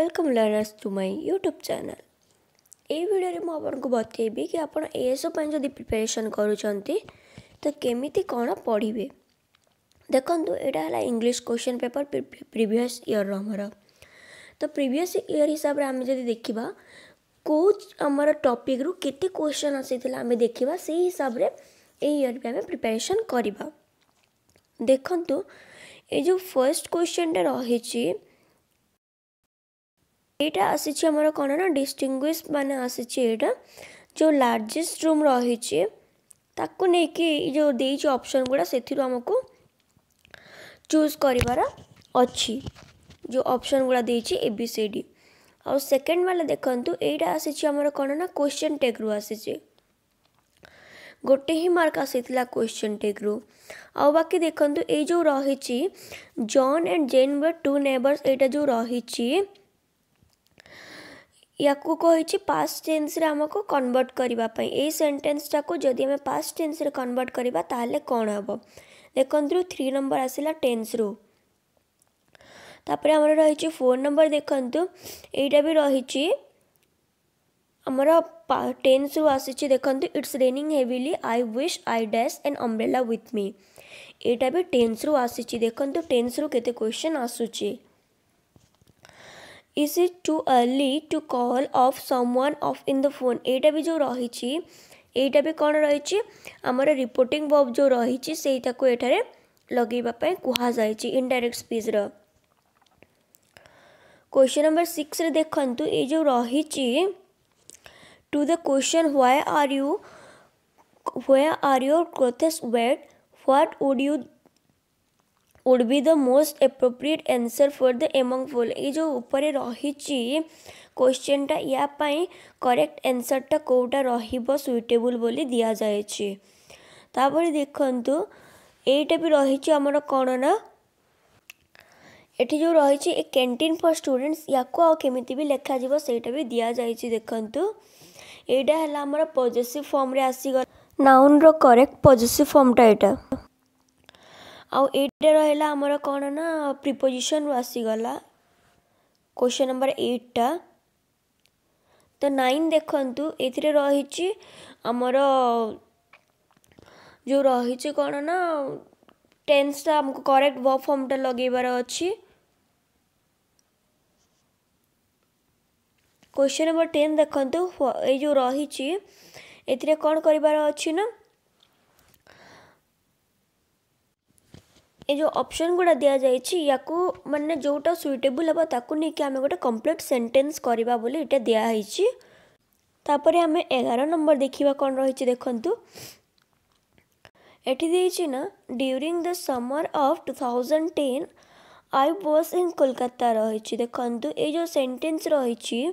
welcome learners to my YouTube channel ଏଇ ଭିଡ଼ିଓରେ ମୁଁ ଆପଣଙ୍କୁ ବତେଇବି କି ଆପଣ ଏଏସ୍ଓ ପାଇଁ ଯଦି ପ୍ରିପାରେସନ୍ କରୁଛନ୍ତି ତ କେମିତି କ'ଣ ପଢ଼ିବେ ଦେଖନ୍ତୁ ଏଇଟା ହେଲା ଇଂଲିଶ କ୍ୱେଶ୍ଚନ୍ ପେପର୍ ପ୍ରିଭିୟସ୍ ଇୟର୍ର ଆମର ତ ପ୍ରିଭିୟସ୍ ଇୟର୍ ହିସାବରେ ଆମେ ଯଦି ଦେଖିବା କେଉଁ ଆମର ଟପିକ୍ରୁ କେତେ କ୍ୱେଶ୍ଚନ୍ ଆସିଥିଲା ଆମେ ଦେଖିବା ସେଇ ହିସାବରେ ଏଇ ଇୟର୍ ବି ଆମେ ପ୍ରିପାରେସନ୍ କରିବା ଦେଖନ୍ତୁ ଏ ଯେଉଁ ଫାର୍ଷ୍ଟ କ୍ୱେଶ୍ଚନ୍ଟା ରହିଛି ଏଇଟା ଆସିଛି ଆମର କ'ଣ ନା ଡିଷ୍ଟିଙ୍ଗୁଇସ୍ ମାନେ ଆସିଛି ଏଇଟା ଯେଉଁ ଲାର୍ଜେଷ୍ଟ ରୁମ୍ ରହିଛି ତାକୁ ନେଇକି ଯେଉଁ ଦେଇଛି ଅପସନ୍ ଗୁଡ଼ା ସେଥିରୁ ଆମକୁ ଚୁଜ୍ କରିବାର ଅଛି ଯେଉଁ ଅପସନ୍ ଗୁଡ଼ା ଦେଇଛି ଏ ବି ସି ଡି ଆଉ ସେକେଣ୍ଡ ବାଲା ଦେଖନ୍ତୁ ଏଇଟା ଆସିଛି ଆମର କ'ଣ ନା କ୍ୱେଶ୍ଚନ୍ ଟେଗ୍ରୁ ଆସିଛି ଗୋଟେ ହିଁ ମାର୍କ ଆସିଥିଲା କ୍ୱେଶ୍ଚନ୍ ଟେଗ୍ରୁ ଆଉ ବାକି ଦେଖନ୍ତୁ ଏଇ ଯେଉଁ ରହିଛି John and Jane were two neighbours ଏଇଟା ଯେଉଁ ରହିଛି ୟାକୁ କହିଛି ପାଷ୍ଟ ଟେନ୍ସରେ ଆମକୁ କନଭର୍ଟ କରିବା ପାଇଁ ଏଇ ସେଣ୍ଟେନ୍ସଟାକୁ ଯଦି ଆମେ ପାଷ୍ଟ ଟେନ୍ସରେ କନଭର୍ଟ କରିବା ତାହେଲେ କ'ଣ ହେବ ଦେଖନ୍ତୁ ଥ୍ରୀ ନମ୍ବର ଆସିଲା ଟେନ୍ସରୁ ତାପରେ ଆମର ରହିଛି ଫୋର୍ ନମ୍ବର ଦେଖନ୍ତୁ ଏଇଟା ବି ରହିଛି ଆମର ଟେନ୍ସରୁ ଆସିଛି ଦେଖନ୍ତୁ it's raining heavily I wish I dash and umbrella with me ଏଇଟା ବି ଟେନ୍ସରୁ ଆସିଛି ଦେଖନ୍ତୁ ଟେନ୍ସରୁ କେତେ କ୍ୱେଶ୍ଚନ୍ ଆସୁଛି is it too early to call of someone off in the phone ଏଇଟା ବି ଯେଉଁ ରହିଛି ଏଇଟା ବି କ'ଣ ରହିଛି ଆମର ରିପୋର୍ଟିଂ ବର୍ବ ଯେଉଁ ରହିଛି ସେଇଟାକୁ ଏଠାରେ ଲଗାଇବା ପାଇଁ କୁହାଯାଇଛି ଇନଡାଇରେକ୍ଟ ସ୍ପିଚ୍ର क्वेश्चन नंबर सिक्स रे देखु ये जो रही to the question why are you why are your clothes wet what would you would be the most appropriate answer for the among following ये जो ऊपर रही क्वेश्चनटा या करेक्ट आंसरटा कौटा रुइटेबल बोली दि जाए तापर देखु এইটা বি রয়েছে আমার কোণ না এটি যে রয়েছে এ ক্যান্টিন ফর স্টুডেন্টস ইয়াকু আমিতি বি লেখা যাব সেইটা বি দিয়া যাই দেখন্তু এইটা হল আমার পজেসিভ ফর্মে আসিগল নাউনর করেক্ট পজেসিভ ফর্মটা এটা ଆଉ ଏଇଟା ରହିଲା ଆମର କ'ଣ ନା ପ୍ରିପୋଜିସନ୍ରୁ ଆସିଗଲା କୋଶ୍ଚେନ୍ ନମ୍ବର ଏଇଟ୍ଟା ତ ନାଇନ୍ ଦେଖନ୍ତୁ ଏଥିରେ ରହିଛି ଆମର ଯେଉଁ ରହିଛି କ'ଣ ନା ଟେନ୍ସଟା ଆମକୁ କରେକ୍ଟ ଭର୍ବ ଫର୍ମଟା ଲଗେଇବାର ଅଛି କୋଶ୍ଚେନ୍ ନମ୍ବର ଟେନ୍ ଦେଖନ୍ତୁ ଏଇ ଯେଉଁ ରହିଛି ଏଥିରେ କ'ଣ କରିବାର ଅଛି ନା ये जो ऑप्शन गुड़ा दि जाइए या को मानने जोटा सुइटेबुल हम ताक आम गोटे कम्प्लीट सेन्टेन्स करवा यहाँ दिखाई तापर आम एगार नंबर देखा कौन रही देखु ये ना during the summer of two thousand ten I was in Kolkata रही देखता ये सेन्टेन्स रही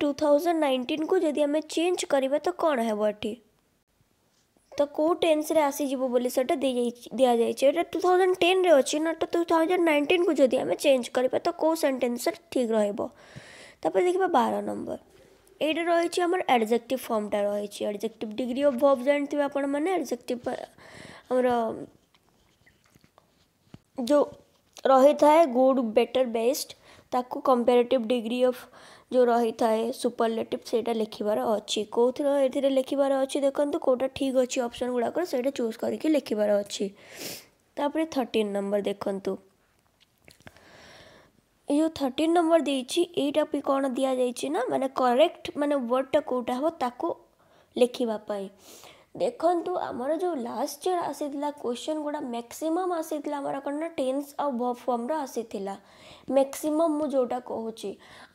टू थाउजेंड नाइंटीन को जदि आम चेज करवा तो कौन है तो कौ टेन्स आसीज बोली दि जाए टू थाउजेंड टेन रे अच्छे ना तो टू थाउजेंड नाइंटीन को जब आम चेज कर तो कौ सेन्टेन्स ठीक रहा देखा बार नंबर ये रही एडजेक्ट फर्म टा रही एडजेक्ट डिग्री अफ भव जानते हैं आपण मैंने एडजेक्ट आमर जो रही था गुड बेटर बेस्ट ताकू कंपेरेटिव डिग्री अफ ଯେଉଁ ରହିଥାଏ ସୁପରଲେଟିଭ୍ ସେଇଟା ଲେଖିବାର ଅଛି କେଉଁଥିର ଏଥିରେ ଲେଖିବାର ଅଛି ଦେଖନ୍ତୁ କେଉଁଟା ଠିକ୍ ଅଛି ଅପସନ୍ ଗୁଡ଼ାକର ସେଇଟା ଚୁଜ୍ କରିକି ଲେଖିବାର ଅଛି ତାପରେ ଥର୍ଟିନ୍ ନମ୍ବର ଦେଖନ୍ତୁ ଏ ଯେଉଁ ଥର୍ଟିନ୍ ନମ୍ବର ଦେଇଛି ଏଇଟା ବି କ'ଣ ଦିଆଯାଇଛି ନା ମାନେ କରେକ୍ଟ ମାନେ ୱାର୍ଡ଼ଟା କେଉଁଟା ହେବ ତାକୁ ଲେଖିବା ପାଇଁ ଦେଖନ୍ତୁ ଆମର ଯେଉଁ ଲାଷ୍ଟ ଇୟର୍ ଆସିଥିଲା କ୍ୱେଶ୍ଚନ୍ ଗୁଡ଼ା ମ୍ୟାକ୍ସିମମ୍ ଆସିଥିଲା ଆମର କ'ଣ ନା ଟେନ୍ସ ଆଉ ଭବ୍ ଫର୍ମର ଆସିଥିଲା ମ୍ୟାକ୍ସିମମ୍ ମୁଁ ଯେଉଁଟା କହୁଛି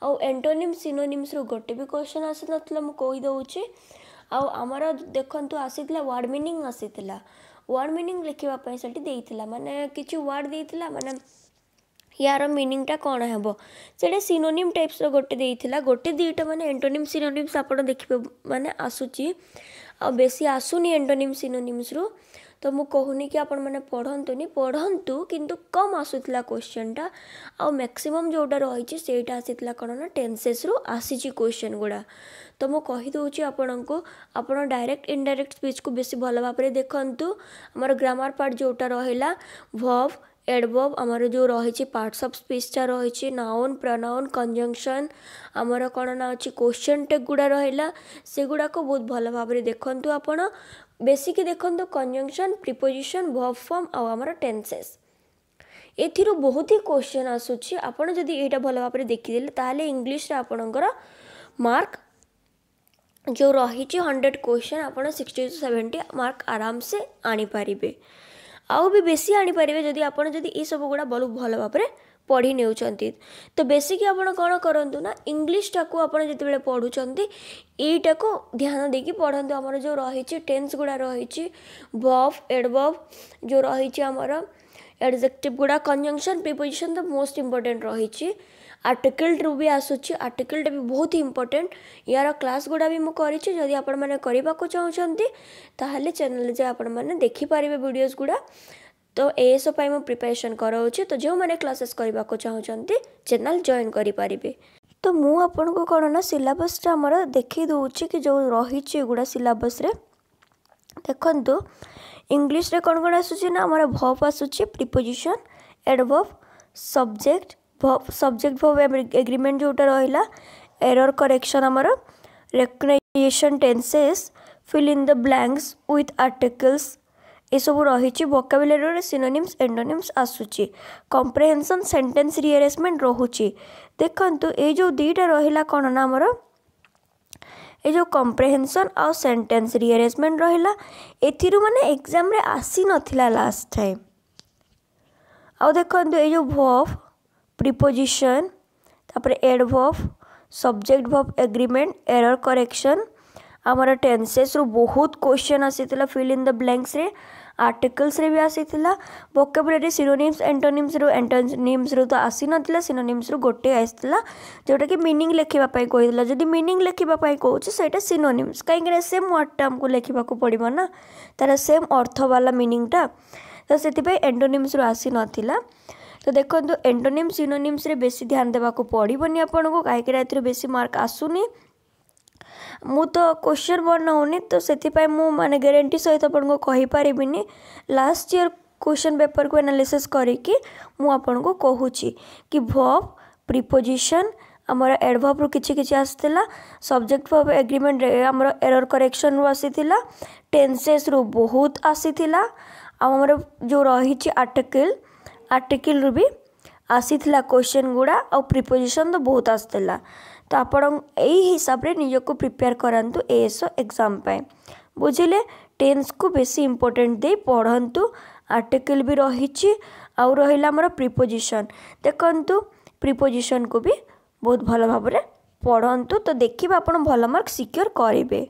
ଆଉ ଏଣ୍ଟୋନିମ୍ ସିନୋନିମ୍ସରୁ ଗୋଟେ ବି କ୍ୱେଶ୍ଚନ୍ ଆସିନଥିଲା ମୁଁ କହିଦେଉଛି ଆଉ ଆମର ଦେଖନ୍ତୁ ଆସିଥିଲା ୱାର୍ଡ଼ ମିନିଂ ଆସିଥିଲା ୱାର୍ଡ଼ ମିନିଂ ଲେଖିବା ପାଇଁ ସେଠି ଦେଇଥିଲା ମାନେ କିଛି ୱାର୍ଡ଼ ଦେଇଥିଲା ମାନେ यार मिनिंगटा କ'ଣ ହେବ ସେଇଟା ସିନୋନିମ୍ ଟାଇପ୍ସର ଗୋଟେ ଦେଇଥିଲା ଗୋଟେ ଦୁଇଟା ମାନେ ଏଣ୍ଟୋନିମ୍ ସିନୋନିମ୍ସ ଆପଣ ଦେଖିବେ ମାନେ ଆସୁଛି ଆଉ ବେଶୀ ଆସୁନି ଏଣ୍ଟୋନିମ୍ ସିନୋନିମ୍ସରୁ ତ ମୁଁ କହୁନି କି ଆପଣମାନେ ପଢ଼ନ୍ତୁନି ପଢ଼ନ୍ତୁ କିନ୍ତୁ କମ୍ ଆସୁଥିଲା କୋଶ୍ଚେନ୍ଟା ଆଉ ମ୍ୟାକ୍ସିମମ୍ ଯେଉଁଟା ରହିଛି ସେଇଟା ଆସିଥିଲା କ'ଣ ନା ଟେନ୍ସେସ୍ରୁ ଆସିଛି କୋଶ୍ଚେନ୍ ଗୁଡ଼ା ତ ମୁଁ କହିଦେଉଛି ଆପଣଙ୍କୁ ଆପଣ ଡାଇରେକ୍ଟ ଇନଡାଇରେକ୍ଟ ସ୍ପିଚ୍କୁ ବେଶୀ ଭଲ ଭାବରେ ଦେଖନ୍ତୁ ଆମର ଗ୍ରାମାର ପାର୍ଟ ଯେଉଁଟା ରହିଲା ଭଭ୍ એડવર્બ ଆମର ଯେଉଁ ରହିଛି ପାର୍ଟସ୍ ଅଫ୍ ସ୍ପିଚ୍ଟା ରହିଛି ନାଉନ୍ ପ୍ରନାଉନ୍ କଞ୍ଜଙ୍କସନ୍ ଆମର କ'ଣ ନା ଅଛି କୋଶ୍ଚନ୍ ଟେକ୍ ଗୁଡ଼ା ରହିଲା ସେଗୁଡ଼ାକ ବହୁତ ଭଲ ଭାବରେ ଦେଖନ୍ତୁ ଆପଣ ବେଶିକି ଦେଖନ୍ତୁ କଞ୍ଜଙ୍କସନ୍ ପ୍ରିପୋଜିସନ୍ ଭବ୍ ଫର୍ମ ଆଉ ଆମର ଟେନ୍ସେସ୍ ଏଥିରୁ ବହୁତ ହିଁ କୋଶ୍ଚେନ୍ ଆସୁଛି ଆପଣ ଯଦି ଏଇଟା ଭଲ ଭାବରେ ଦେଖିଦେଲେ ତାହେଲେ ଇଂଲିଶରେ ଆପଣଙ୍କର ମାର୍କ ଯେଉଁ ରହିଛି ହଣ୍ଡ୍ରେଡ଼ କୋଶ୍ଚେନ୍ ଆପଣ ସିକ୍ସଟି ଟୁ ସେଭେଣ୍ଟି ମାର୍କ ଆରାମସେ ଆଣିପାରିବେ ଆଉ ବି ବେଶୀ ଆଣିପାରିବେ ଯଦି ଆପଣ ଯଦି ଏଇସବୁ ଗୁଡ଼ା ବହୁତ ଭଲ ଭାବରେ ପଢ଼ି ନେଉଛନ୍ତି ତ ବେଶୀକି ଆପଣ କ'ଣ କରନ୍ତୁ ନା ଇଂଲିଶଟାକୁ ଆପଣ ଯେତେବେଳେ ପଢ଼ୁଛନ୍ତି ଏଇଟାକୁ ଧ୍ୟାନ ଦେଇକି ପଢ଼ନ୍ତୁ ଆମର ଯେଉଁ ରହିଛି ଟେନ୍ସ ଗୁଡ଼ା ରହିଛି ବଫ୍ ଏଡ଼ବଫ୍ ଯେଉଁ ରହିଛି ଆମର ଏଡ଼ଜେକ୍ଟିଭ୍ ଗୁଡ଼ା କଞ୍ଜଙ୍କସନ୍ ପ୍ରିପୋଜିସନ୍ ତ ମୋଷ୍ଟ ଇମ୍ପୋର୍ଟାଣ୍ଟ ରହିଛି आर्टिकलट्र भी आर्टिकल आर्टिकलट भी बहुत ही इम्पोर्टेन्ट यार क्लास गुड़ा भी मुझे जदि आप चाहते तेल चेल आपने देखिपर भिडियज गुड़ा तो एस मु प्रिपेसन कराऊँ तो जो मैंने क्लासेस करने चाहते चैनल जॉन करें तो मुझको कौन ना सिलसटा देख दूँ कि जो रही गुड़ा सिलस देखु इंग्लीश्रे कौन कौन आसमें भव आसुच्छे प्रिपोजिशन एडभव सब्जेक्ट ସବଜେକ୍ଟ ଭବ ଏଗ୍ରିମେଣ୍ଟ ଯେଉଁଟା ରହିଲା ଏରର୍ କରେକ୍ସନ୍ ଆମର recognization tenses fill in the blanks with articles ଏସବୁ ରହିଛି ଭୋକାବୁଲାରୀରେ ସିନୋନିମ୍ସ ଏଣ୍ଡୋନିମ୍ସ ଆସୁଛି କମ୍ପ୍ରେହେନ୍ସନ୍ ସେଣ୍ଟେନ୍ସ ରିଆରେଜମେଣ୍ଟ ରହୁଛି ଦେଖନ୍ତୁ ଏଇ ଯେଉଁ ଦୁଇଟା ରହିଲା କ'ଣ ନା ଆମର ଏ ଯେଉଁ କମ୍ପ୍ରେହେନ୍ସନ୍ ଆଉ ସେଣ୍ଟେନ୍ସ ରିଆରେଜମେଣ୍ଟ ରହିଲା ଏଥିରୁ ମାନେ ଏକ୍ଜାମ୍ରେ ଆସିନଥିଲା ଲାଷ୍ଟ ଟାଇମ୍ ଆଉ ଦେଖନ୍ତୁ ଏଇ ଯେଉଁ ଭଫ୍ प्रिपोजिशन तापर adverb subject verb agreement error correction आमर टेनसेस रु बहुत क्वेश्चन आसीला फिल इन द ब्लैंक्स रे आर्टिकल्स रे भी आसीला भोकेबुलारी सिनोनिम्स एंटोनिम्स रु एंटोनिम्स रु तो आसी नथिला सिनोनिम्स रु गोटे आसीला जोटा कि मीनिंग लिखिबा पई कहिला जदि मीनिंग लिखिबा पई कहउछ सेटा सिनोनिम्स काहे कि सेम वर्ड टा हमको लिखिबा को पड़िबो ना तारा सेम अर्थ वाला मीनिंग टा तो सेति पई एंटोनिम्स रु आसी नथिला तो देखो ଏଣ୍ଟୋନିମ୍ ସିନୋନିମ୍ସରେ ବେଶୀ ଧ୍ୟାନ ଦେବାକୁ ପଡ଼ିବନି को କାହିଁକିନା ଏଥିରେ ବେଶୀ ମାର୍କ ଆସୁନି ମୁଁ ତ କୋଶ୍ଚିନ୍ ବର୍ଣ୍ଣ ହେଉନି ତ ସେଥିପାଇଁ ମୁଁ ମାନେ ଗ୍ୟାରେଣ୍ଟି ସହିତ ଆପଣଙ୍କୁ କହିପାରିବିନି ଲାଷ୍ଟ ଇୟର୍ क्वेश्चन पेपर को एनालिसिस करके मुझको कहूँ कि भव प्रिपोजिशन आमर एडभव रु कि आसाला सब्जेक्ट भव एग्रीमेंट आमर एरर करेक्शन रु आसाला टेनसेस रु बहुत आसी आमर जो रही आर्टिकल ଆର୍ଟିକିଲ୍ରୁ ବି ଆସିଥିଲା କୋଶ୍ଚିନ୍ ଗୁଡ଼ା ଆଉ ପ୍ରିପୋଜିସନ୍ ତ ବହୁତ ଆସିଥିଲା ତ ଆପଣ ଏଇ ହିସାବରେ ନିଜକୁ ପ୍ରିପେୟାର କରାନ୍ତୁ ଏ ଏସ୍ ଓ ଏକ୍ଜାମ୍ ପାଇଁ ବୁଝିଲେ ଟେନ୍ସକୁ ବେଶୀ ଇମ୍ପୋର୍ଟାଣ୍ଟ ଦେଇ ପଢ଼ନ୍ତୁ ଆର୍ଟିକିଲ୍ ବି ରହିଛି ଆଉ ରହିଲା ଆମର ପ୍ରିପୋଜିସନ୍ ଦେଖନ୍ତୁ ପ୍ରିପୋଜିସନ୍କୁ ବି ବହୁତ ଭଲ ଭାବରେ ପଢ଼ନ୍ତୁ ତ ଦେଖିବେ ଆପଣ ଭଲ ମାର୍କ ସିକ୍ୟୋର କରିବେ